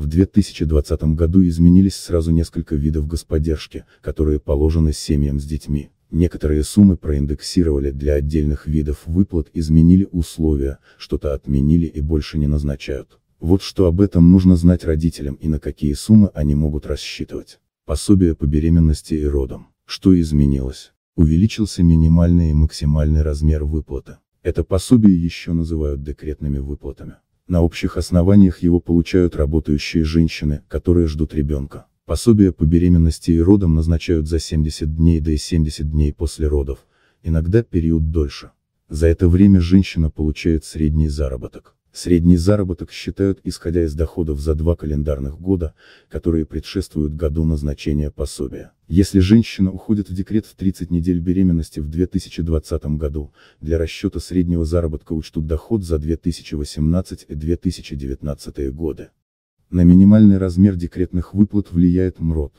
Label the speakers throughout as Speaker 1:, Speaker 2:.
Speaker 1: В 2020 году изменились сразу несколько видов господдержки, которые положены семьям с детьми. Некоторые суммы проиндексировали для отдельных видов выплат, изменили условия, что-то отменили и больше не назначают. Вот что об этом нужно знать родителям и на какие суммы они могут рассчитывать. Пособие по беременности и родам. Что изменилось? Увеличился минимальный и максимальный размер выплаты. Это пособие еще называют декретными выплатами. На общих основаниях его получают работающие женщины, которые ждут ребенка. Пособия по беременности и родам назначают за 70 дней да и 70 дней после родов, иногда период дольше. За это время женщина получает средний заработок. Средний заработок считают исходя из доходов за два календарных года, которые предшествуют году назначения пособия. Если женщина уходит в декрет в 30 недель беременности в 2020 году, для расчета среднего заработка учтут доход за 2018 и 2019 годы. На минимальный размер декретных выплат влияет МРОД,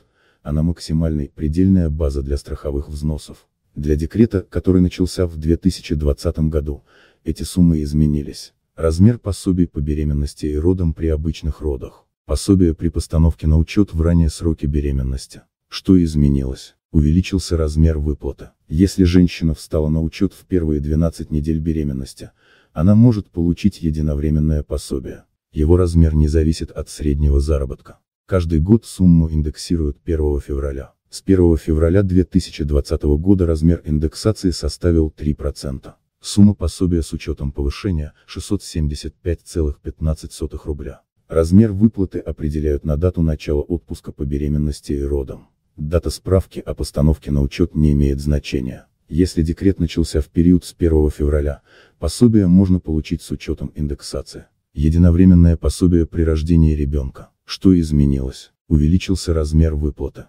Speaker 1: а на максимальный – предельная база для страховых взносов. Для декрета, который начался в 2020 году, эти суммы изменились. Размер пособий по беременности и родам при обычных родах. Пособие при постановке на учет в ранние сроки беременности. Что изменилось? Увеличился размер выплаты. Если женщина встала на учет в первые 12 недель беременности, она может получить единовременное пособие. Его размер не зависит от среднего заработка. Каждый год сумму индексируют 1 февраля. С 1 февраля 2020 года размер индексации составил 3%. Сумма пособия с учетом повышения – 675,15 рубля. Размер выплаты определяют на дату начала отпуска по беременности и родам. Дата справки о постановке на учет не имеет значения. Если декрет начался в период с 1 февраля, пособие можно получить с учетом индексации. Единовременное пособие при рождении ребенка. Что изменилось? Увеличился размер выплаты.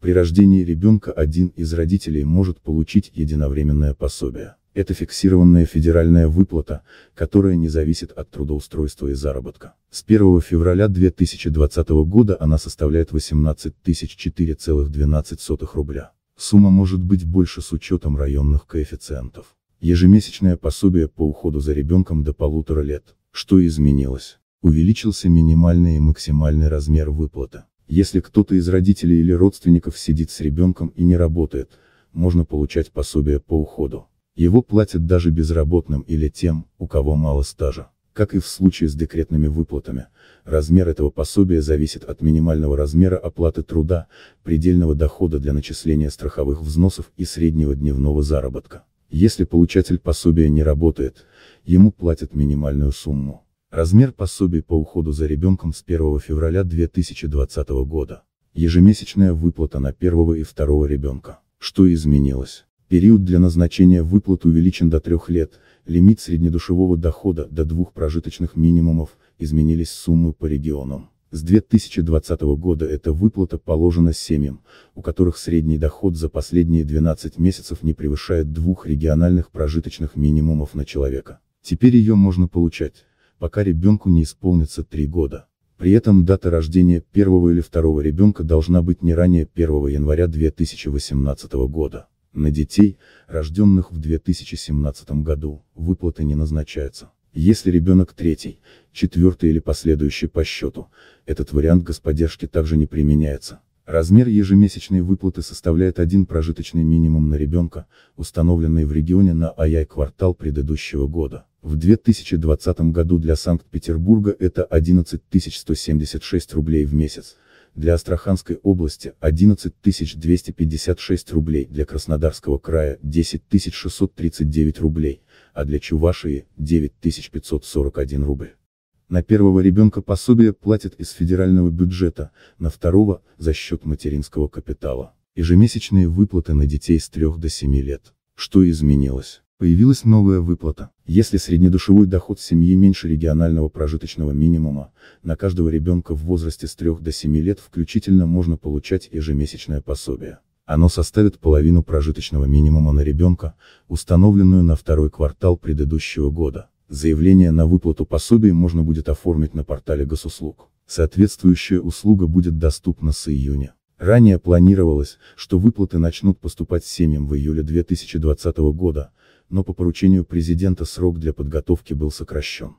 Speaker 1: При рождении ребенка один из родителей может получить единовременное пособие. Это фиксированная федеральная выплата, которая не зависит от трудоустройства и заработка. С 1 февраля 2020 года она составляет 18 4,12 рубля. Сумма может быть больше с учетом районных коэффициентов. Ежемесячное пособие по уходу за ребенком до полутора лет. Что изменилось? Увеличился минимальный и максимальный размер выплаты. Если кто-то из родителей или родственников сидит с ребенком и не работает, можно получать пособие по уходу. Его платят даже безработным или тем, у кого мало стажа. Как и в случае с декретными выплатами, размер этого пособия зависит от минимального размера оплаты труда, предельного дохода для начисления страховых взносов и среднего дневного заработка. Если получатель пособия не работает, ему платят минимальную сумму. Размер пособий по уходу за ребенком с 1 февраля 2020 года. Ежемесячная выплата на первого и второго ребенка. Что изменилось? Период для назначения выплат увеличен до трех лет, лимит среднедушевого дохода до двух прожиточных минимумов, изменились суммы по регионам. С 2020 года эта выплата положена семьям, у которых средний доход за последние 12 месяцев не превышает двух региональных прожиточных минимумов на человека. Теперь ее можно получать, пока ребенку не исполнится 3 года. При этом дата рождения первого или второго ребенка должна быть не ранее 1 января 2018 года. На детей, рожденных в 2017 году, выплаты не назначаются. Если ребенок третий, четвертый или последующий по счету, этот вариант господдержки также не применяется. Размер ежемесячной выплаты составляет один прожиточный минимум на ребенка, установленный в регионе на АЯй квартал предыдущего года. В 2020 году для Санкт-Петербурга это 11 176 рублей в месяц, для Астраханской области 11 256 рублей, для Краснодарского края 10 639 рублей, а для Чувашии 9 541 рубль. На первого ребенка пособие платят из федерального бюджета, на второго – за счет материнского капитала. Ежемесячные выплаты на детей с 3 до 7 лет. Что изменилось? Появилась новая выплата. Если среднедушевой доход семьи меньше регионального прожиточного минимума, на каждого ребенка в возрасте с 3 до 7 лет включительно можно получать ежемесячное пособие. Оно составит половину прожиточного минимума на ребенка, установленную на второй квартал предыдущего года. Заявление на выплату пособий можно будет оформить на портале Госуслуг. Соответствующая услуга будет доступна с июня. Ранее планировалось, что выплаты начнут поступать семьям в июле 2020 года, но по поручению президента срок для подготовки был сокращен.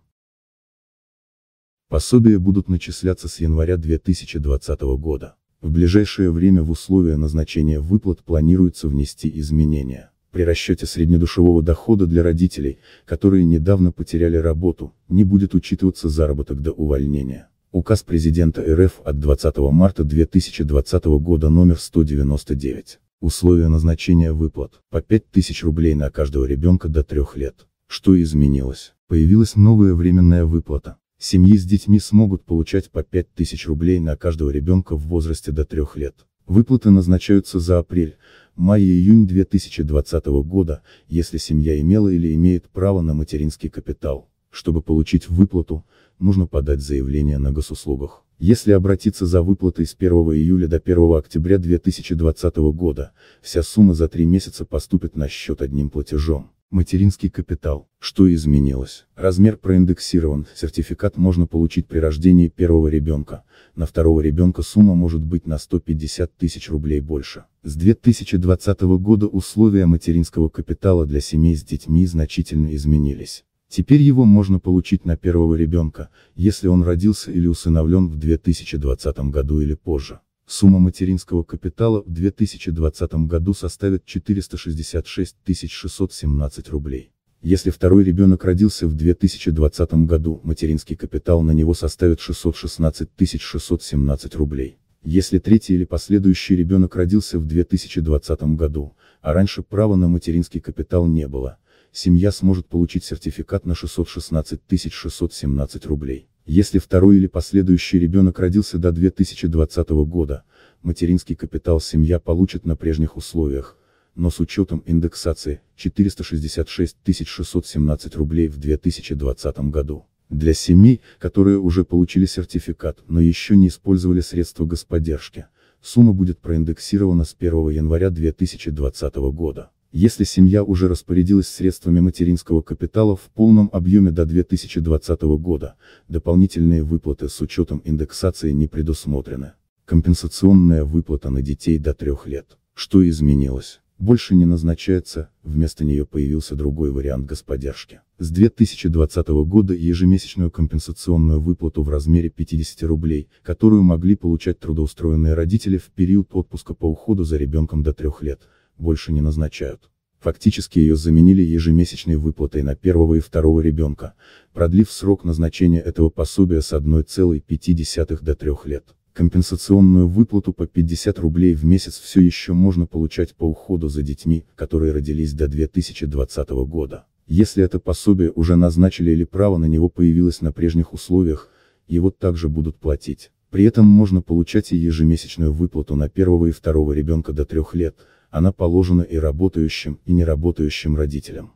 Speaker 1: Пособия будут начисляться с января 2020 года. В ближайшее время в условия назначения выплат планируется внести изменения. При расчете среднедушевого дохода для родителей, которые недавно потеряли работу, не будет учитываться заработок до увольнения. Указ президента РФ от 20 марта 2020 года номер 199. Условия назначения выплат – по 5000 рублей на каждого ребенка до 3 лет. Что изменилось? Появилась новая временная выплата. Семьи с детьми смогут получать по 5000 рублей на каждого ребенка в возрасте до 3 лет. Выплаты назначаются за апрель, май и июнь 2020 года, если семья имела или имеет право на материнский капитал. Чтобы получить выплату, нужно подать заявление на госуслугах. Если обратиться за выплатой с 1 июля до 1 октября 2020 года, вся сумма за три месяца поступит на счет одним платежом. Материнский капитал. Что изменилось? Размер проиндексирован, сертификат можно получить при рождении первого ребенка, на второго ребенка сумма может быть на 150 тысяч рублей больше. С 2020 года условия материнского капитала для семей с детьми значительно изменились. Теперь его можно получить на первого ребенка, если он родился или усыновлен в 2020 году или позже. Сумма материнского капитала в 2020 году составит 466 617 рублей. Если второй ребенок родился в 2020 году, материнский капитал на него составит 616 617 рублей. Если третий или последующий ребенок родился в 2020 году, а раньше права на материнский капитал не было, семья сможет получить сертификат на 616 617 рублей. Если второй или последующий ребенок родился до 2020 года, материнский капитал семья получит на прежних условиях, но с учетом индексации 466 617 рублей в 2020 году. Для семей, которые уже получили сертификат, но еще не использовали средства господдержки, сумма будет проиндексирована с 1 января 2020 года. Если семья уже распорядилась средствами материнского капитала в полном объеме до 2020 года, дополнительные выплаты с учетом индексации не предусмотрены. Компенсационная выплата на детей до трех лет. Что изменилось? больше не назначается, вместо нее появился другой вариант господдержки. С 2020 года ежемесячную компенсационную выплату в размере 50 рублей, которую могли получать трудоустроенные родители в период отпуска по уходу за ребенком до трех лет, больше не назначают. Фактически ее заменили ежемесячной выплатой на первого и второго ребенка, продлив срок назначения этого пособия с 1,5 до 3 лет. Компенсационную выплату по 50 рублей в месяц все еще можно получать по уходу за детьми, которые родились до 2020 года. Если это пособие уже назначили или право на него появилось на прежних условиях, его также будут платить. При этом можно получать и ежемесячную выплату на первого и второго ребенка до трех лет, она положена и работающим, и неработающим родителям.